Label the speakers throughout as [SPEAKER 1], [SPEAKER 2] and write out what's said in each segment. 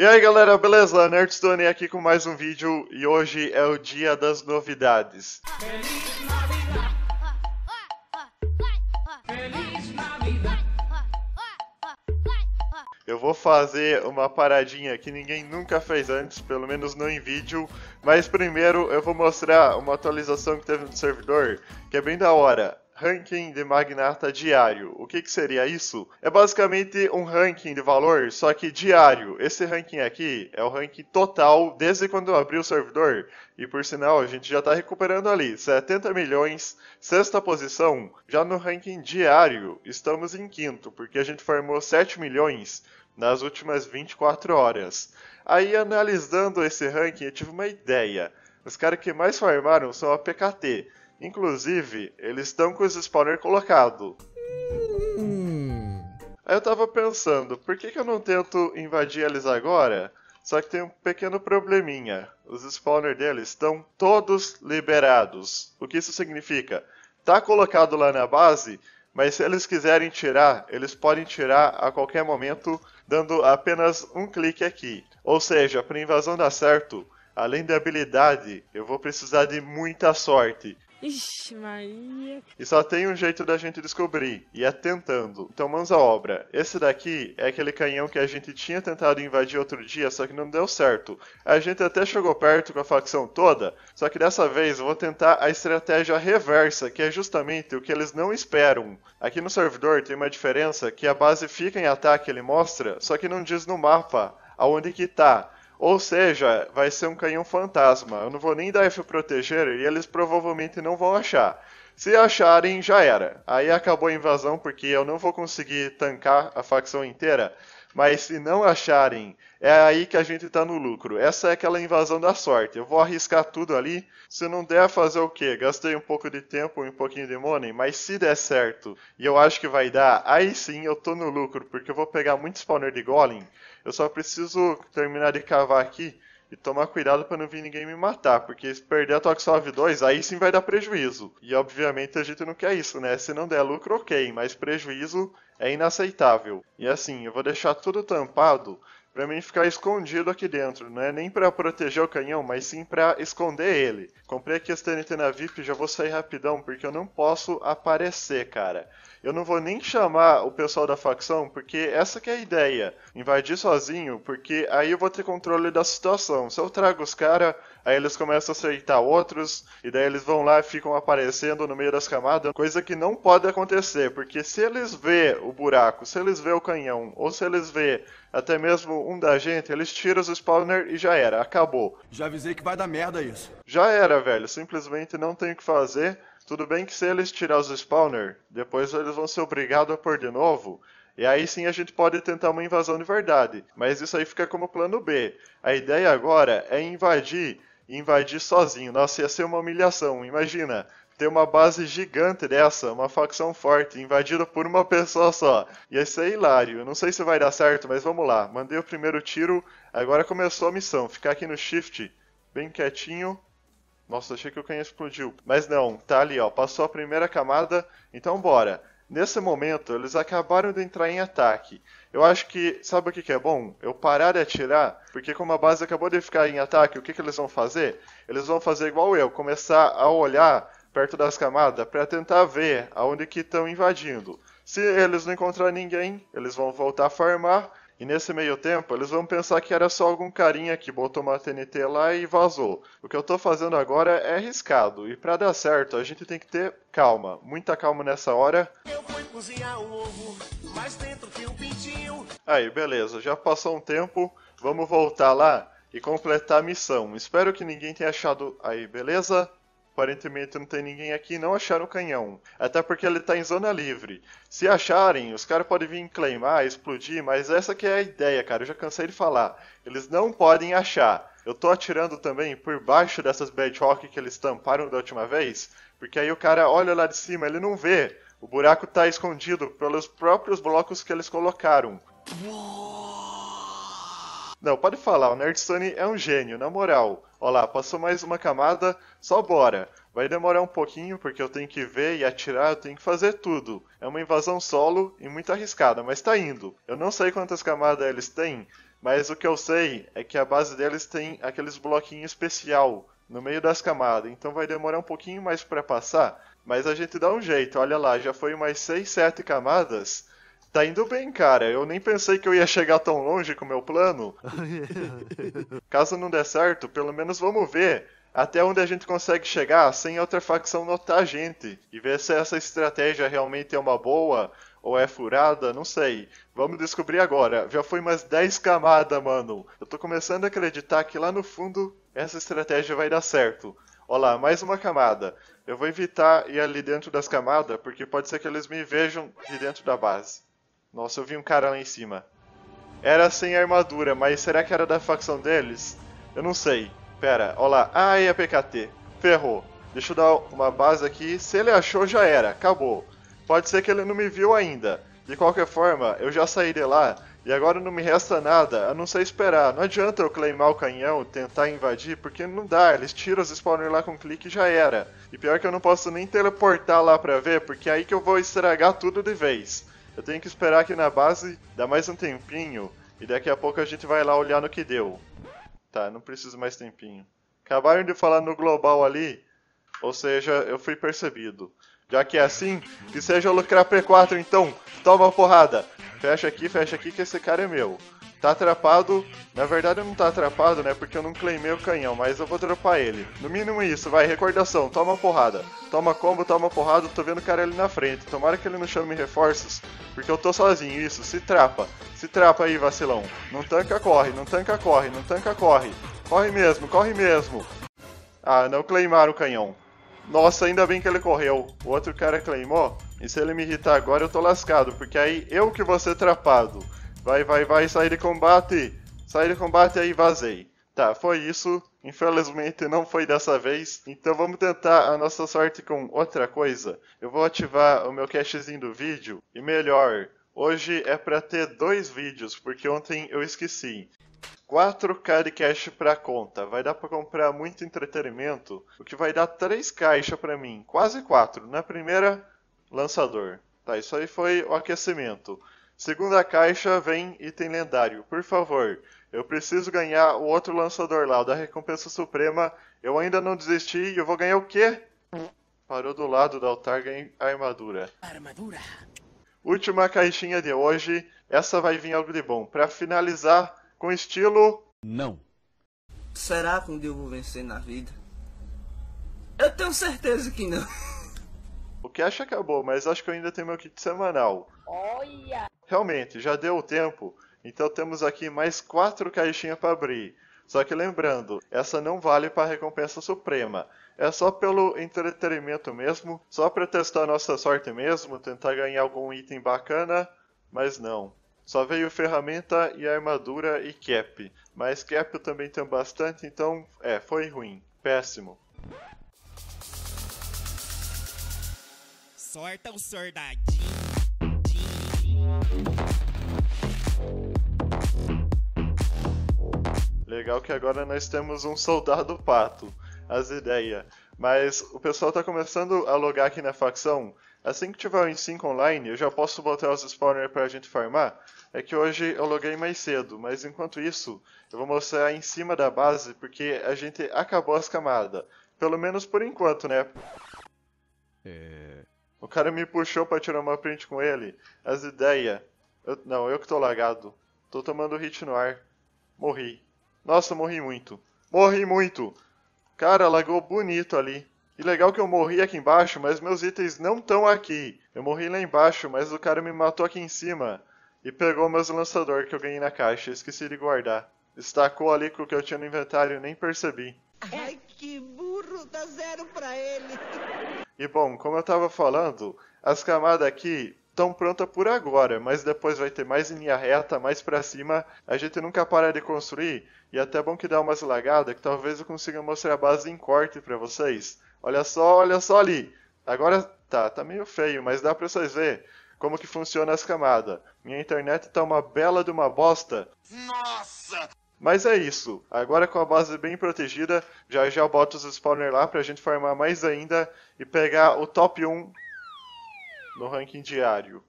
[SPEAKER 1] E aí galera, beleza? Nerdstone aqui com mais um vídeo e hoje é o dia das novidades. Eu vou fazer uma paradinha que ninguém nunca fez antes, pelo menos não em vídeo, mas primeiro eu vou mostrar uma atualização que teve no servidor, que é bem da hora ranking de magnata diário. O que, que seria isso? É basicamente um ranking de valor, só que diário. Esse ranking aqui é o ranking total desde quando eu abri o servidor. E por sinal, a gente já está recuperando ali 70 milhões, sexta posição. Já no ranking diário, estamos em quinto, porque a gente formou 7 milhões nas últimas 24 horas. Aí, analisando esse ranking, eu tive uma ideia. Os caras que mais farmaram são a PKT. Inclusive, eles estão com os spawner colocado. Aí eu tava pensando, por que, que eu não tento invadir eles agora? Só que tem um pequeno probleminha. Os spawners deles estão todos liberados. O que isso significa? Tá colocado lá na base, mas se eles quiserem tirar, eles podem tirar a qualquer momento, dando apenas um clique aqui. Ou seja, para invasão dar certo, além da habilidade, eu vou precisar de muita sorte. Ixi, Maria. E só tem um jeito da gente descobrir, e é tentando. Então, mãos à obra. Esse daqui é aquele canhão que a gente tinha tentado invadir outro dia, só que não deu certo. A gente até chegou perto com a facção toda, só que dessa vez eu vou tentar a estratégia reversa, que é justamente o que eles não esperam. Aqui no servidor tem uma diferença que a base fica em ataque, ele mostra, só que não diz no mapa aonde que tá. Ou seja, vai ser um canhão fantasma. Eu não vou nem dar F proteger e eles provavelmente não vão achar. Se acharem, já era. Aí acabou a invasão porque eu não vou conseguir tancar a facção inteira. Mas se não acharem, é aí que a gente está no lucro. Essa é aquela invasão da sorte. Eu vou arriscar tudo ali. Se não der, fazer o quê? Gastei um pouco de tempo, um pouquinho de money, mas se der certo, e eu acho que vai dar, aí sim eu tô no lucro, porque eu vou pegar muito spawner de golem eu só preciso terminar de cavar aqui e tomar cuidado para não vir ninguém me matar, porque se perder a Toxov 2, aí sim vai dar prejuízo. E obviamente a gente não quer isso, né? Se não der lucro, ok, mas prejuízo é inaceitável. E assim, eu vou deixar tudo tampado para mim ficar escondido aqui dentro. Não é nem para proteger o canhão, mas sim para esconder ele. Comprei aqui as TNT na VIP, já vou sair rapidão, porque eu não posso aparecer, cara. Eu não vou nem chamar o pessoal da facção, porque essa que é a ideia. Invadir sozinho, porque aí eu vou ter controle da situação. Se eu trago os caras, aí eles começam a aceitar outros, e daí eles vão lá e ficam aparecendo no meio das camadas, coisa que não pode acontecer, porque se eles vê o buraco, se eles vê o canhão, ou se eles vê até mesmo um da gente, eles tiram os spawner e já era, acabou. Já avisei que vai dar merda isso. Já era, velho, simplesmente não tem o que fazer. Tudo bem que se eles tirar os spawner, depois eles vão ser obrigados a pôr de novo. E aí sim a gente pode tentar uma invasão de verdade, mas isso aí fica como plano B. A ideia agora é invadir, invadir sozinho. Nossa, ia ser uma humilhação, imagina ter uma base gigante dessa, uma facção forte, invadida por uma pessoa só. Ia ser é hilário. Não sei se vai dar certo, mas vamos lá. Mandei o primeiro tiro, agora começou a missão. Ficar aqui no shift, bem quietinho. Nossa, achei que o canhão explodiu. Mas não, tá ali, ó. Passou a primeira camada, então bora. Nesse momento, eles acabaram de entrar em ataque. Eu acho que, sabe o que, que, é bom? Eu parar de atirar, porque como a base acabou de ficar em ataque, o que, que eles vão fazer? Eles vão fazer igual eu, começar a olhar perto das camadas para tentar ver aonde que estão invadindo. Se eles não encontrar ninguém, eles vão voltar a farmar e nesse meio tempo, eles vão pensar que era só algum carinha que botou uma TNT lá e vazou. O que eu tô fazendo agora é arriscado, e para dar certo, a gente tem que ter calma, muita calma nessa hora. Eu fui cozinhar o ovo, mas dentro um pintinho. Aí, beleza, já passou um tempo, vamos voltar lá e completar a missão. Espero que ninguém tenha achado aí, beleza? Aparentemente não tem ninguém aqui não acharam o canhão. Até porque ele está em zona livre. Se acharem, os caras podem vir claimar, explodir, mas essa que é a ideia, cara. Eu já cansei de falar. Eles não podem achar. Eu tô atirando também por baixo dessas bedrock que eles tamparam da última vez, porque aí o cara olha lá de cima, ele não vê. O buraco está escondido pelos próprios blocos que eles colocaram. Não, pode falar, o Nerd Sony é um gênio, na moral. Olha lá, passou mais uma camada, só bora. Vai demorar um pouquinho, porque eu tenho que ver e atirar, eu tenho que fazer tudo. É uma invasão solo e muito arriscada, mas tá indo. Eu não sei quantas camadas eles têm, mas o que eu sei é que a base deles tem aqueles bloquinhos especial no meio das camadas, então vai demorar um pouquinho mais para passar, mas a gente dá um jeito. Olha lá, já foi umas 6, 7 camadas Tá indo bem, cara. Eu nem pensei que eu ia chegar tão longe com o meu plano. Caso não der certo, pelo menos vamos ver até onde a gente consegue chegar sem outra facção notar a gente e ver se essa estratégia realmente é uma boa ou é furada, não sei. Vamos descobrir agora. Já foi mais 10 camadas, mano. Eu tô começando a acreditar que lá no fundo essa estratégia vai dar certo. Olha lá, mais uma camada. Eu vou evitar ir ali dentro das camadas, porque pode ser que eles me vejam de dentro da base. Nossa, eu vi um cara lá em cima. Era sem armadura, mas será que era da facção deles? Eu não sei. Pera, olá. lá. Ai, ah, é a PKT. Ferrou. Deixa eu dar uma base aqui. Se ele achou, já era. Acabou. Pode ser que ele não me viu ainda. De qualquer forma, eu já saí de lá e agora não me resta nada a não ser esperar. Não adianta eu claimar o canhão, tentar invadir, porque não dá. Eles tiram os spawners lá com um clique e já era. E pior que eu não posso nem teleportar lá pra ver, porque é aí que eu vou estragar tudo de vez. Eu tenho que esperar aqui na base, dar mais um tempinho, e daqui a pouco a gente vai lá olhar no que deu. Tá, não preciso mais tempinho. Acabaram de falar no global ali, ou seja, eu fui percebido. Já que é assim, que seja o Lucrar P4 então, toma porrada. Fecha aqui, fecha aqui que esse cara é meu. Tá atrapado. Na verdade não tá atrapado, né? Porque eu não claimei o canhão, mas eu vou dropar ele. No mínimo isso, vai, recordação, toma porrada. Toma combo, toma porrada, tô vendo o cara ali na frente. Tomara que ele não chame reforços, porque eu tô sozinho, isso, se trapa. Se trapa aí, vacilão. Não tanca, corre, não tanca, corre, não tanca, corre. Corre mesmo, corre mesmo. Ah, não claimaram o canhão. Nossa, ainda bem que ele correu. O outro cara claimou. E se ele me irritar agora, eu tô lascado, porque aí eu que vou ser trapado. Vai, vai, vai, sai de combate! Sai de combate aí, vazei. Tá, foi isso. Infelizmente não foi dessa vez. Então vamos tentar a nossa sorte com outra coisa. Eu vou ativar o meu cachezinho do vídeo. E melhor, hoje é para ter dois vídeos, porque ontem eu esqueci. 4k de cash pra conta. Vai dar para comprar muito entretenimento, o que vai dar 3 caixas para mim, quase 4, na né? primeira lançador. Tá, isso aí foi o aquecimento. Segunda caixa vem item lendário. Por favor, eu preciso ganhar o outro lançador lá, o da recompensa suprema. Eu ainda não desisti e eu vou ganhar o quê? Parou do lado do altar ganha armadura. Armadura. Última caixinha de hoje. Essa vai vir algo de bom. Para finalizar com estilo. Não. Será que um dia eu vou vencer na vida? Eu tenho certeza que não. O que acha acabou, mas acho que eu ainda tenho meu kit semanal. Olha! realmente, já deu o tempo. Então temos aqui mais quatro caixinhas para abrir. Só que lembrando, essa não vale para recompensa suprema. É só pelo entretenimento mesmo, só para testar nossa sorte mesmo, tentar ganhar algum item bacana, mas não. Só veio ferramenta e armadura e cap. Mas cap eu também tenho bastante, então é, foi ruim. Péssimo. Sorta o sordade. Legal que agora nós temos um soldado pato, as ideias. Mas o pessoal tá começando a logar aqui na facção. Assim que tiver o N5 online, eu já posso botar os spawners pra gente farmar. É que hoje eu loguei mais cedo, mas enquanto isso, eu vou mostrar em cima da base, porque a gente acabou as camadas. Pelo menos por enquanto, né? É... O cara me puxou pra tirar uma print com ele. As ideias. não, eu que tô lagado. Tô tomando hit no ar. Morri. Nossa, morri muito. Morri muito! Cara, lagou bonito ali. E legal que eu morri aqui embaixo, mas meus itens não estão aqui. Eu morri lá embaixo, mas o cara me matou aqui em cima. E pegou meus lançador que eu ganhei na caixa, esqueci de guardar. Estacou ali com o que eu tinha no inventário, nem percebi. Ai, que burro, dá zero pra ele. E bom, como eu estava falando, as camadas aqui estão prontas por agora, mas depois vai ter mais em linha reta, mais para cima. A gente nunca para de construir e até bom que dá umas lagadas que talvez eu consiga mostrar a base em corte para vocês. Olha só, olha só ali. Agora tá, tá meio feio, mas dá para vocês ver como que funciona as camadas. Minha internet tá uma bela de uma bosta. Nossa! Mas é isso. Agora com a base bem protegida, já já bota boto os spawner lá pra gente farmar mais ainda e pegar o top 1 no ranking diário.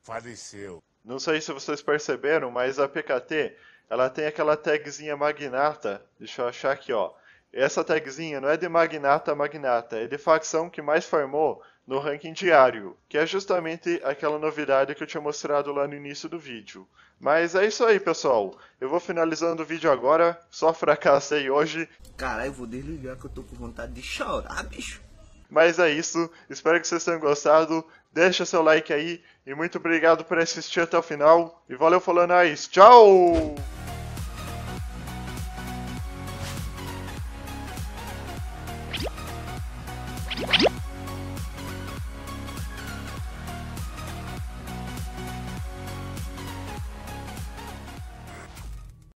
[SPEAKER 1] Faleceu. Não sei se vocês perceberam, mas a PKT, ela tem aquela tagzinha magnata. Deixa eu achar aqui, ó. Essa tagzinha não é de magnata a magnata, é de facção que mais farmou no ranking diário, que é justamente aquela novidade que eu tinha mostrado lá no início do vídeo. Mas é isso aí, pessoal. Eu vou finalizando o vídeo agora, só fracassei hoje. Caralho, vou desligar que eu tô com vontade de chorar, bicho. Mas é isso, espero que vocês tenham gostado, deixa seu like aí, e muito obrigado por assistir até o final, e valeu falando aí, é tchau!